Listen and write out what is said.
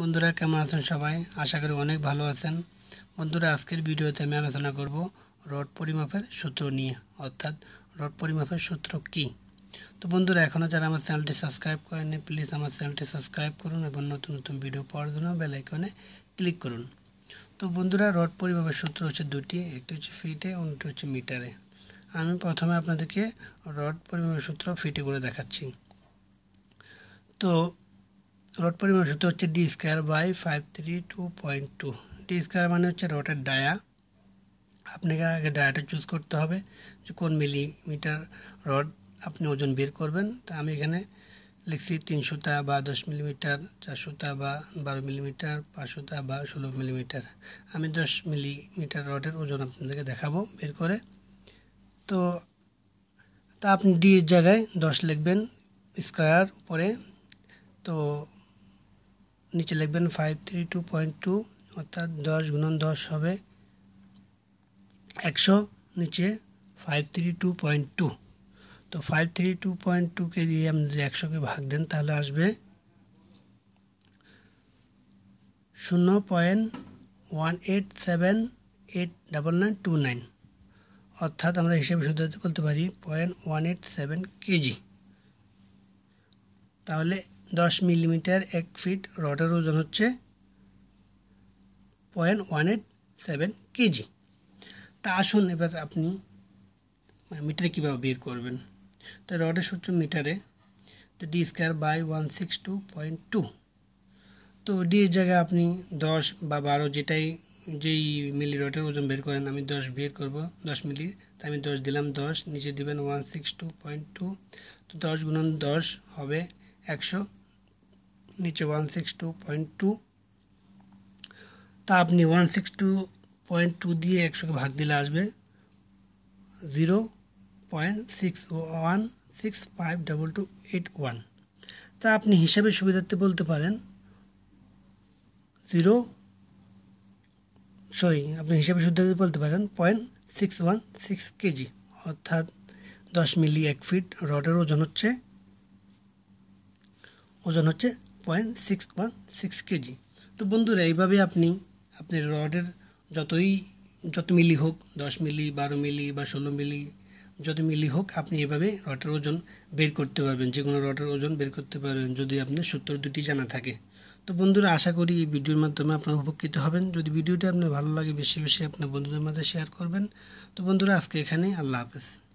বন্ধুরা কেমন আছেন সবাই আশা করি অনেক ভালো আছেন বন্ধুরা আজকের ভিডিওতে আমি আলোচনা করব রড পরিমাপের সূত্র নিয়ে অর্থাৎ রড পরিমাপের সূত্র কি তো বন্ধুরা এখনও যারা আমার চ্যানেলটি সাবস্ক্রাইব করেনি প্লিজ আমার চ্যানেলটি সাবস্ক্রাইব করুন এবং নতুন নতুন ভিডিও পাওয়ার জন্য বেলাইকনে ক্লিক করুন তো বন্ধুরা রড পরিমাপের সূত্র হচ্ছে দুটি একটি হচ্ছে ফিটে অন্যটি হচ্ছে মিটারে আমি প্রথমে আপনাদেরকে রড পরিমাপের সূত্র ফিটে করে দেখাচ্ছি তো রড পরিমাণ সূত্র হচ্ছে D square by five three two point two D square মানে হচ্ছে রডের ডায়া আপনাকে আগে ডায়াটা চুজ করতে হবে যে কোন মিলিমিটার রড আপনি ওজন বের করবেন তা আমি এখানে লিখছি তিনশোতা বা দশ মিলিমিটার চারশোতা বা বারো মিলিমিটার পাঁচশোতা বা ষোলো মিলিমিটার আমি দশ মিলিমিটার রডের ওজন আপনাদেরকে দেখাবো বের করে তো তা আপনি ডি জায়গায় দশ লিখবেন স্কোয়ার পরে তো নিচে লিখবেন five three two point two অর্থাৎ দশ গুণন দশ হবে একশো নিচে five three two point two তো ফাইভ থ্রি টু পয়েন্ট টুকে দিয়ে আপনি যদি একশোকে ভাগ দেন তাহলে আসবে শূন্য point one eight seven eight double nine two nine অর্থাৎ আমরা হিসেবে শুদ্ধতে বলতে পারি point one eight seven kg তাহলে দশ মিলিমিটার এক ফিট রডের ওজন হচ্ছে point one eight seven kg তা আসুন এবার আপনি মিটারে কীভাবে বের করবেন তো রডের সূত্র মিটারে তো D square by one six two point two তো ডি এর জায়গায় আপনি দশ বা বারো যেটাই যেই মিলি রডের ওজন বের করেন আমি দশ বের করব দশ মিলি তা আমি দশ দিলাম দশ নিচে দিবেন one six two point two তো দশ গুণন দশ হবে একশো নিচে one six two point two তা আপনি one six two point two দিয়ে একশোকে ভাগ দিলে আসবে zero point six one six five double two eight one তা আপনি হিসাবে সুবিধার্থে বলতে পারেন জিরো সরি আপনি হিসাবে সুবিধার্থে বলতে পারেন point six one six kg অর্থাৎ দশ মিলি এক ফিট রডের ওজন হচ্ছে ওজন হচ্ছে point six one six kg তো বন্ধুরা এইভাবে আপনি আপনার রডের যতই যত মিলি হোক দশ মিলি বারো মিলি বা ষোলো মিলি যত মিলি হোক আপনি এভাবে রডের ওজন বের করতে পারবেন যে কোনো রডের ওজন বের করতে পারবেন যদি আপনার সত্তর দুটি জানা থাকে তো বন্ধুরা আশা করি এই ভিডিওর মাধ্যমে আপনারা উপকৃত হবেন যদি ভিডিওটি আপনার ভালো লাগে বেশি বেশি আপনার বন্ধুদের মাঝে শেয়ার করবেন তো বন্ধুরা আজকে এখানে আল্লাহ হাফেজ